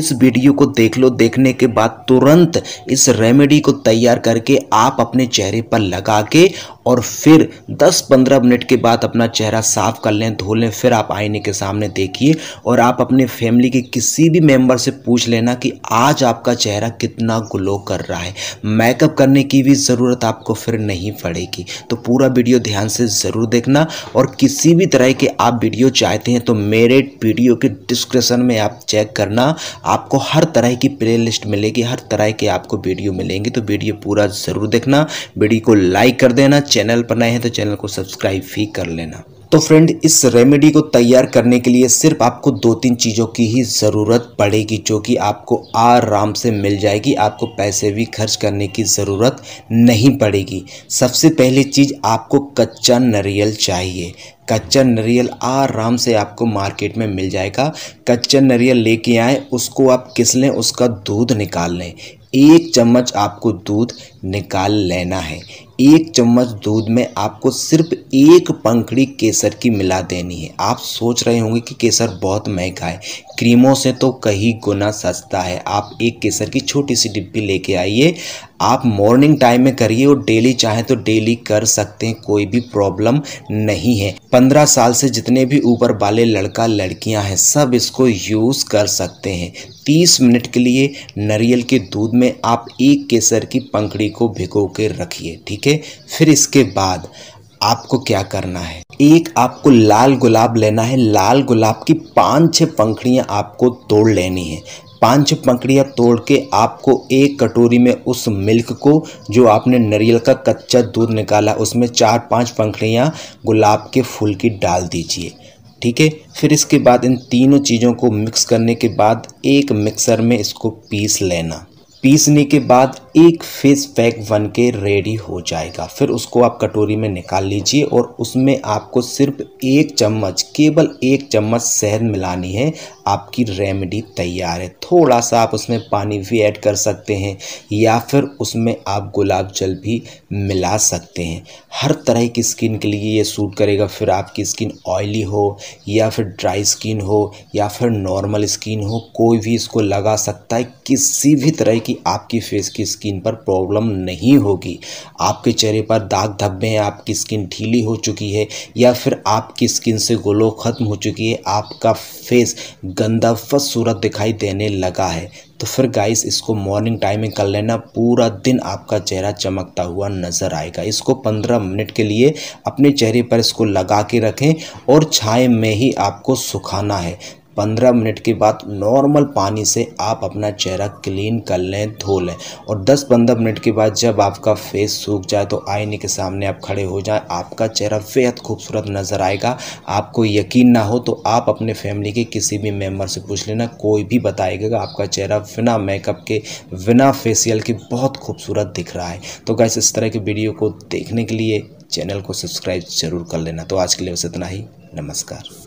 इस वीडियो को देख लो देखने के बाद तुरंत इस रेमेडी को तैयार करके आप अपने चेहरे पर लगा के और फिर 10-15 मिनट के बाद अपना चेहरा साफ कर लें धो लें फिर आप आईने के सामने देखिए और आप अपने फैमिली के किसी भी मेंबर से पूछ लेना कि आज आपका चेहरा कितना ग्लो कर रहा है मेकअप करने की भी ज़रूरत आपको फिर नहीं पड़ेगी तो पूरा वीडियो ध्यान से ज़रूर देखना और किसी भी तरह के आप वीडियो चाहते हैं तो मेरे वीडियो के डिस्क्रिप्सन में आप चेक करना आपको हर तरह की प्ले मिलेगी हर तरह के आपको वीडियो मिलेंगी तो वीडियो पूरा ज़रूर देखना वीडियो को लाइक कर देना चैनल पर नए हैं तो चैनल को सब्सक्राइब भी कर लेना तो फ्रेंड इस रेमेडी को तैयार करने के लिए सिर्फ आपको दो तीन चीज़ों की ही ज़रूरत पड़ेगी जो कि आपको आराम से मिल जाएगी आपको पैसे भी खर्च करने की ज़रूरत नहीं पड़ेगी सबसे पहली चीज़ आपको कच्चा नरियल चाहिए कच्चा नरियल आराम से आपको मार्केट में मिल जाएगा कच्चा नरियल लेके आए उसको आप किस लें उसका दूध निकाल लें एक चम्मच आपको दूध निकाल लेना है एक चम्मच दूध में आपको सिर्फ एक पंखड़ी केसर की मिला देनी है आप सोच रहे होंगे कि केसर बहुत महंगा है क्रीमों से तो कहीं गुना सस्ता है आप एक केसर की छोटी सी डिब्बी लेके आइए आप मॉर्निंग टाइम में करिए और डेली चाहे तो डेली कर सकते हैं कोई भी प्रॉब्लम नहीं है पंद्रह साल से जितने भी ऊपर वाले लड़का लड़कियां हैं सब इसको यूज़ कर सकते हैं तीस मिनट के लिए नारियल के दूध में आप एक केसर की पंखड़ी ककड़ी को भिगो के रखिए ठीक है फिर इसके बाद आपको क्या करना है एक आपको लाल गुलाब लेना है लाल गुलाब की पाँच छः पंखड़ियाँ आपको तोड़ लेनी है पांच पंखड़ियाँ तोड़ के आपको एक कटोरी में उस मिल्क को जो आपने नारियल का कच्चा दूध निकाला उसमें चार पांच पंखड़ियाँ गुलाब के फूल की डाल दीजिए ठीक है फिर इसके बाद इन तीनों चीज़ों को मिक्स करने के बाद एक मिक्सर में इसको पीस लेना पीसने के बाद एक फेस पैक बन के रेडी हो जाएगा फिर उसको आप कटोरी में निकाल लीजिए और उसमें आपको सिर्फ एक चम्मच केवल एक चम्मच शहद मिलानी है आपकी रेमेडी तैयार है थोड़ा सा आप उसमें पानी भी ऐड कर सकते हैं या फिर उसमें आप गुलाब जल भी मिला सकते हैं हर तरह की स्किन के लिए ये सूट करेगा फिर आपकी स्किन ऑयली हो या फिर ड्राई स्किन हो या फिर नॉर्मल स्किन हो कोई भी इसको लगा सकता है किसी भी तरह कि आपकी फेस की स्किन पर प्रॉब्लम नहीं होगी आपके चेहरे पर दाग धब्बे हैं आपकी स्किन ढीली हो चुकी है या फिर आपकी स्किन से ग्लो ख़त्म हो चुकी है आपका फेस गंदा फसूरत दिखाई देने लगा है तो फिर गाइस इसको मॉर्निंग टाइमिंग कर लेना पूरा दिन आपका चेहरा चमकता हुआ नज़र आएगा इसको 15 मिनट के लिए अपने चेहरे पर इसको लगा के रखें और छाए में ही आपको सुखाना है पंद्रह मिनट के बाद नॉर्मल पानी से आप अपना चेहरा क्लीन कर लें धो लें और दस पंद्रह मिनट के बाद जब आपका फेस सूख जाए तो आईने के सामने आप खड़े हो जाएं आपका चेहरा बेहद खूबसूरत नज़र आएगा आपको यकीन ना हो तो आप अपने फैमिली के किसी भी मेम्बर से पूछ लेना कोई भी बताएगा आपका चेहरा बिना मेकअप के बिना फेसियल के बहुत खूबसूरत दिख रहा है तो गैस इस तरह के वीडियो को देखने के लिए चैनल को सब्सक्राइब जरूर कर लेना तो आज के लिए बस इतना ही नमस्कार